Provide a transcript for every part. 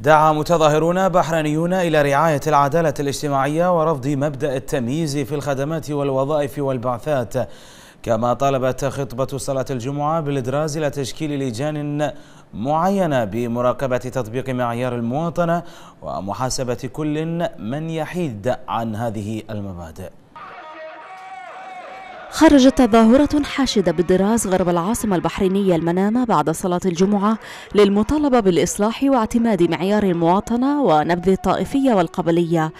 دعا متظاهرون بحرينيون إلى رعاية العدالة الاجتماعية ورفض مبدأ التمييز في الخدمات والوظائف والبعثات كما طالبت خطبة صلاة الجمعة بالإدراز إلى تشكيل لجان معينة بمراقبة تطبيق معيار المواطنة ومحاسبة كل من يحيد عن هذه المبادئ خرجت تظاهرة حاشدة بالدراز غرب العاصمة البحرينية المنامة بعد صلاة الجمعة للمطالبة بالإصلاح واعتماد معيار المواطنة ونبذ الطائفية والقبلية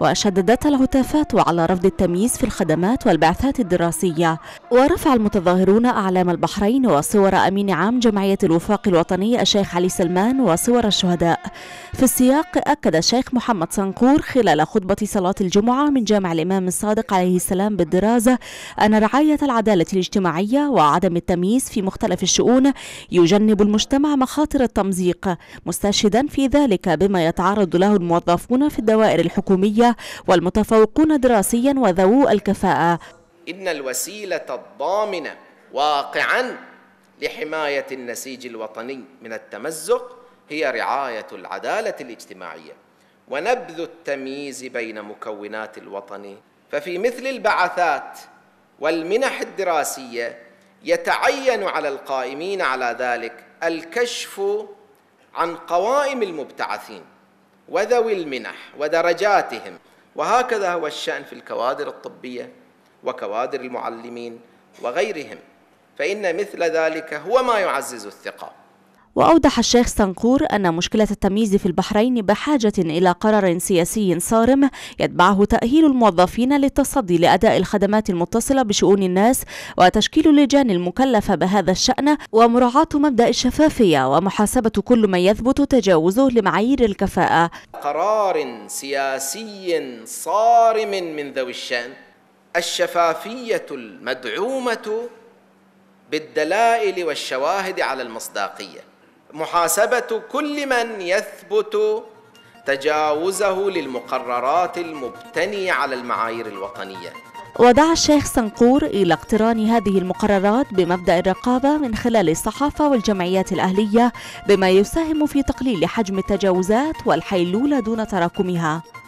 وشددت الهتافات على رفض التمييز في الخدمات والبعثات الدراسية ورفع المتظاهرون أعلام البحرين وصور أمين عام جمعية الوفاق الوطني الشيخ علي سلمان وصور الشهداء في السياق أكد الشيخ محمد صنقور خلال خطبة صلاة الجمعة من جامع الإمام الصادق عليه السلام بالدرازة أن رعاية العدالة الاجتماعية وعدم التمييز في مختلف الشؤون يجنب المجتمع مخاطر التمزيق مستشهدا في ذلك بما يتعرض له الموظفون في الدوائر الحكومية والمتفوقون دراسيا وذوو الكفاءة إن الوسيلة الضامنة واقعا لحماية النسيج الوطني من التمزق هي رعاية العدالة الاجتماعية ونبذ التمييز بين مكونات الوطن ففي مثل البعثات والمنح الدراسية يتعين على القائمين على ذلك الكشف عن قوائم المبتعثين وذوي المنح ودرجاتهم وهكذا هو الشأن في الكوادر الطبية وكوادر المعلمين وغيرهم فإن مثل ذلك هو ما يعزز الثقة وأوضح الشيخ سنقور أن مشكلة التمييز في البحرين بحاجة إلى قرار سياسي صارم يتبعه تأهيل الموظفين للتصدي لأداء الخدمات المتصلة بشؤون الناس وتشكيل اللجان المكلفة بهذا الشأن ومراعاة مبدأ الشفافية ومحاسبة كل من يثبت تجاوزه لمعايير الكفاءة قرار سياسي صارم من ذوي الشأن الشفافية المدعومة بالدلائل والشواهد على المصداقيه محاسبة كل من يثبت تجاوزه للمقررات المبتني على المعايير الوطنية ودعا الشيخ سنقور إلى اقتران هذه المقررات بمبدأ الرقابة من خلال الصحافة والجمعيات الأهلية بما يساهم في تقليل حجم التجاوزات والحيلولة دون تراكمها